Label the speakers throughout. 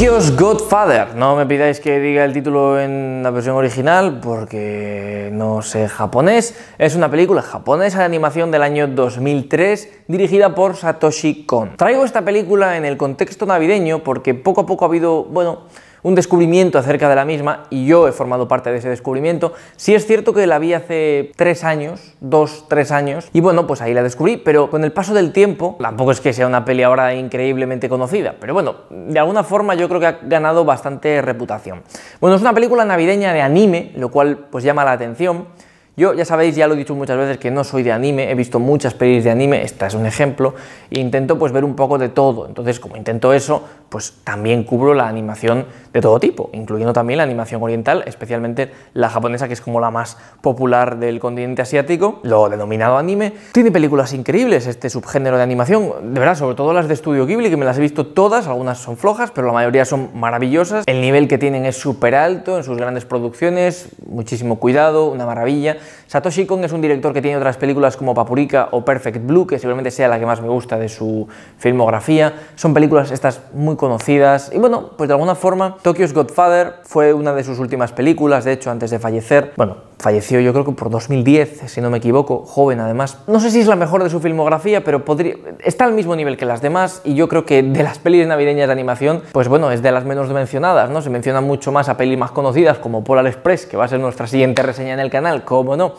Speaker 1: Tokyo's Godfather. No me pidáis que diga el título en la versión original porque no sé japonés. Es una película japonesa de animación del año 2003 dirigida por Satoshi Kon. Traigo esta película en el contexto navideño porque poco a poco ha habido, bueno, un descubrimiento acerca de la misma y yo he formado parte de ese descubrimiento. Sí es cierto que la vi hace tres años, dos, tres años, y bueno, pues ahí la descubrí, pero con el paso del tiempo, tampoco es que sea una peli ahora increíblemente conocida, pero bueno, de alguna forma yo creo que ha ganado bastante reputación. Bueno, es una película navideña de anime, lo cual pues llama la atención. Yo ya sabéis, ya lo he dicho muchas veces, que no soy de anime, he visto muchas pelis de anime, esta es un ejemplo, e intento pues ver un poco de todo. Entonces, como intento eso, pues también cubro la animación de todo tipo, incluyendo también la animación oriental, especialmente la japonesa, que es como la más popular del continente asiático, lo denominado anime. Tiene películas increíbles este subgénero de animación, de verdad, sobre todo las de Studio Ghibli, que me las he visto todas, algunas son flojas, pero la mayoría son maravillosas. El nivel que tienen es súper alto en sus grandes producciones, muchísimo cuidado, una maravilla. Satoshi Kon es un director que tiene otras películas como Papurika o Perfect Blue, que seguramente sea la que más me gusta de su filmografía. Son películas estas muy conocidas y bueno, pues de alguna forma Tokyo's Godfather fue una de sus últimas películas, de hecho, antes de fallecer. Bueno, falleció yo creo que por 2010, si no me equivoco, joven además. No sé si es la mejor de su filmografía, pero podría... está al mismo nivel que las demás y yo creo que de las pelis navideñas de animación, pues bueno, es de las menos mencionadas, ¿no? Se mencionan mucho más a pelis más conocidas como Polar Express, que va a ser nuestra siguiente reseña en el canal, como no.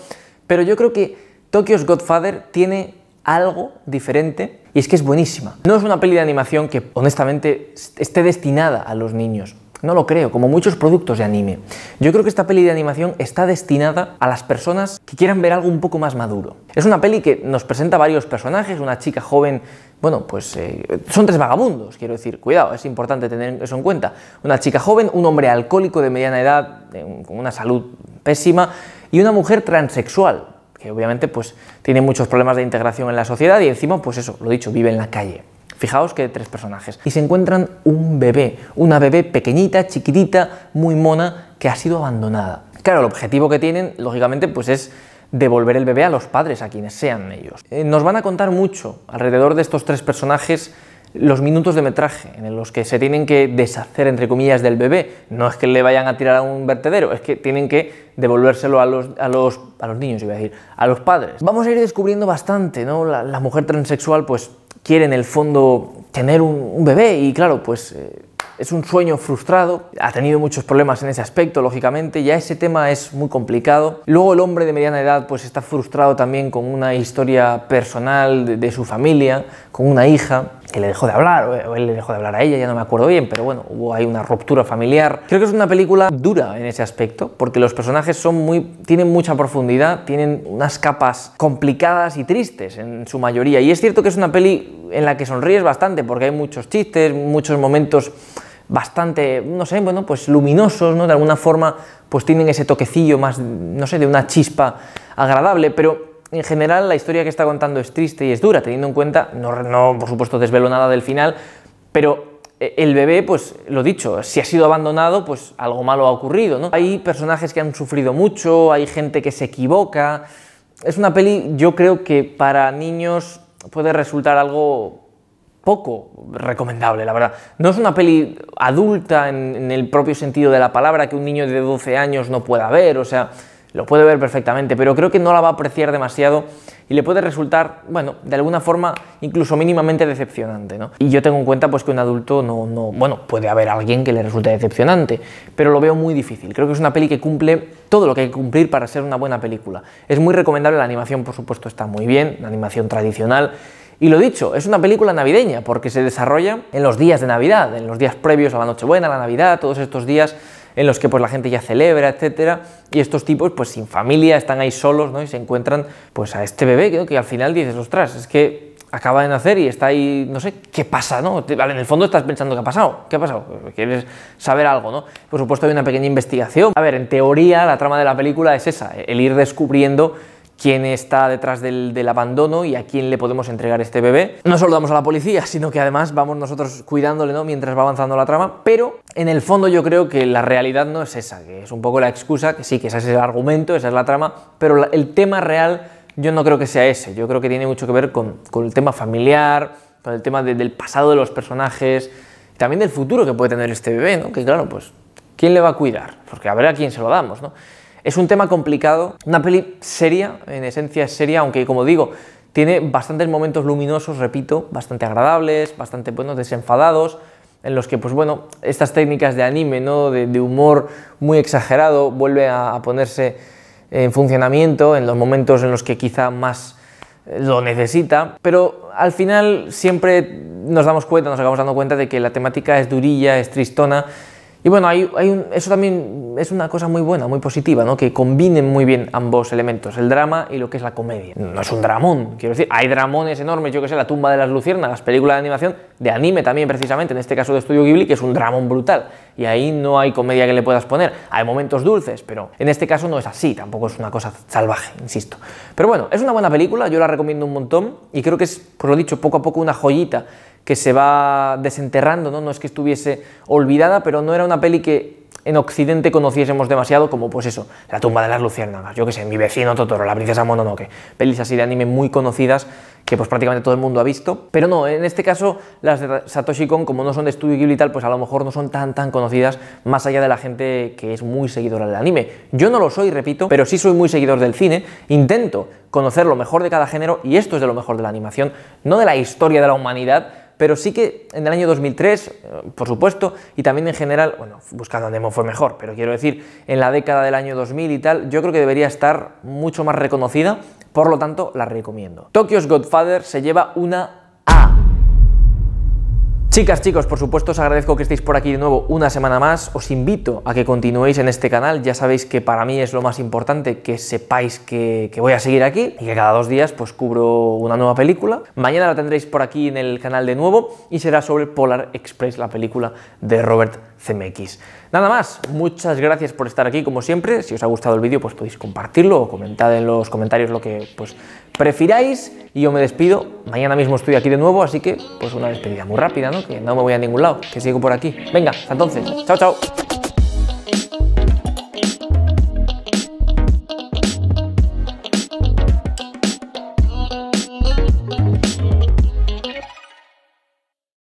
Speaker 1: Pero yo creo que Tokyo's Godfather tiene algo diferente y es que es buenísima. No es una peli de animación que honestamente esté destinada a los niños. No lo creo, como muchos productos de anime. Yo creo que esta peli de animación está destinada a las personas que quieran ver algo un poco más maduro. Es una peli que nos presenta varios personajes, una chica joven, bueno, pues eh, son tres vagabundos, quiero decir, cuidado, es importante tener eso en cuenta. Una chica joven, un hombre alcohólico de mediana edad, eh, con una salud pésima, y una mujer transexual, que obviamente pues tiene muchos problemas de integración en la sociedad y encima, pues eso, lo dicho, vive en la calle. Fijaos que tres personajes. Y se encuentran un bebé, una bebé pequeñita, chiquitita, muy mona, que ha sido abandonada. Claro, el objetivo que tienen, lógicamente, pues es devolver el bebé a los padres, a quienes sean ellos. Eh, nos van a contar mucho alrededor de estos tres personajes los minutos de metraje en los que se tienen que deshacer, entre comillas, del bebé. No es que le vayan a tirar a un vertedero, es que tienen que devolvérselo a los, a los, a los niños, iba a decir, a los padres. Vamos a ir descubriendo bastante, ¿no? La, mujer transexual, pues, quiere en el fondo tener un, bebé y, claro, pues... Eh, es un sueño frustrado, ha tenido muchos problemas en ese aspecto, lógicamente, ya ese tema es muy complicado. Luego el hombre de mediana edad pues está frustrado también con una historia personal de, su familia, con una hija, que le dejó de hablar, o él le dejó de hablar a ella, ya no me acuerdo bien, pero bueno, hubo una ruptura familiar. Creo que es una película dura en ese aspecto, porque los personajes son muy, tienen mucha profundidad, tienen unas capas complicadas y tristes en su mayoría. Y es cierto que es una peli en la que sonríes bastante, porque hay muchos chistes, muchos momentos bastante, no sé, bueno, pues luminosos, ¿no? De alguna forma, pues tienen ese toquecillo más, no sé, de una chispa agradable, pero en general la historia que está contando es triste y es dura, teniendo en cuenta, no, no por supuesto desvelo nada del final, pero eh, el bebé, pues lo dicho, si ha sido abandonado, pues algo malo ha ocurrido, ¿no? Hay personajes que han sufrido mucho, hay gente que se equivoca. Es una peli, yo creo que para niños puede resultar algo poco recomendable, la verdad. No es una peli adulta en, el propio sentido de la palabra que un niño de 12 años no pueda ver, o sea, lo puede ver perfectamente, pero creo que no la va a apreciar demasiado y le puede resultar, bueno, de alguna forma incluso mínimamente decepcionante, ¿no? Y yo tengo en cuenta pues que un adulto no, no, bueno, puede haber alguien que le resulte decepcionante, pero lo veo muy difícil. Creo que es una peli que cumple todo lo que hay que cumplir para ser una buena película. Es muy recomendable la animación, por supuesto, está muy bien, la animación tradicional, y lo dicho, es una película navideña porque se desarrolla en los días de Navidad, en los días previos a la Nochebuena, a la Navidad, todos estos días en los que pues la gente ya celebra, etc. y estos tipos pues sin familia están ahí solos, ¿no? Y se encuentran pues a este bebé que al final dices, ostras, es que acaba de nacer y está ahí, no sé, ¿qué pasa, no? En el fondo estás pensando, ¿qué ha pasado? ¿Qué ha pasado? Pues, quieres saber algo, ¿no? Por supuesto hay una pequeña investigación. A ver, en teoría la trama de la película es esa, el ir descubriendo quién está detrás del, abandono y a quién le podemos entregar este bebé. No solo damos a la policía, sino que además vamos nosotros cuidándole ¿no? mientras va avanzando la trama, pero en el fondo yo creo que la realidad no es esa, que es un poco la excusa, que sí, que ese es el argumento, esa es la trama, pero el tema real yo no creo que sea ese, yo creo que tiene mucho que ver con, el tema familiar, con el tema del pasado de los personajes, también del futuro que puede tener este bebé, ¿no? que claro, pues, ¿quién le va a cuidar? Porque a ver a quién se lo damos, ¿no? Es un tema complicado, una peli seria, en esencia es seria, aunque como digo, tiene bastantes momentos luminosos, repito, bastante agradables, bastante buenos, desenfadados, en los que, pues bueno, estas técnicas de anime, ¿no? de, humor muy exagerado, vuelve a, a, ponerse en funcionamiento en los momentos en los que quizá más eh, lo necesita, pero al final siempre nos damos cuenta, nos acabamos dando cuenta de que la temática es durilla, es tristona y bueno, eso también es una cosa muy buena, muy positiva, ¿no? que combinen muy bien ambos elementos, el drama y lo que es la comedia. No es un dramón, quiero decir, hay dramones enormes, yo que sé, La tumba de las luciernas, las películas de animación, de anime también precisamente, en este caso de Estudio Ghibli, que es un dramón brutal, y ahí no hay comedia que le puedas poner, hay momentos dulces, pero en este caso no es así, tampoco es una cosa salvaje, insisto. Pero bueno, es una buena película, yo la recomiendo un montón, y creo que es, por pues lo dicho, poco a poco una joyita que se va desenterrando, ¿no? No es que estuviese olvidada, pero no era una peli que en Occidente conociésemos demasiado, como pues eso, La tumba de las luciérnagas, yo que sé, Mi vecino Totoro, La princesa Mononoke, pelis así de anime muy conocidas que pues prácticamente todo el mundo ha visto, pero no, en este caso las de Satoshi Kon, como no son de estudio Ghibli y tal, pues a lo mejor no son tan tan conocidas más allá de la gente que es muy seguidora del anime. Yo no lo soy, repito, pero sí soy muy seguidor del cine, intento conocer lo mejor de cada género y esto es de lo mejor de la animación, no de la historia de la humanidad, pero sí que en el año 2003, eh, por supuesto, y también en general, bueno, Buscando a Nemo fue mejor, pero quiero decir, en la década del año 2000 y tal, yo creo que debería estar mucho más reconocida, por lo tanto, la recomiendo. Tokyo's Godfather se lleva una Chicas, chicos, por supuesto os agradezco que estéis por aquí de nuevo una semana más. Os invito a que continuéis en este canal. Ya sabéis que para mí es lo más importante que sepáis que, voy a seguir aquí y que cada dos días pues cubro una nueva película. Mañana la tendréis por aquí en el canal de nuevo y será sobre Polar Express, la película de Robert CMX. Nada más, muchas gracias por estar aquí como siempre. Si os ha gustado el vídeo pues podéis compartirlo o comentad en los comentarios lo que pues prefiráis. Y yo me despido. Mañana mismo estoy aquí de nuevo, así que pues una despedida muy rápida, ¿no? Que no me voy a ningún lado, que sigo por aquí. Venga, hasta entonces. Chao, chao.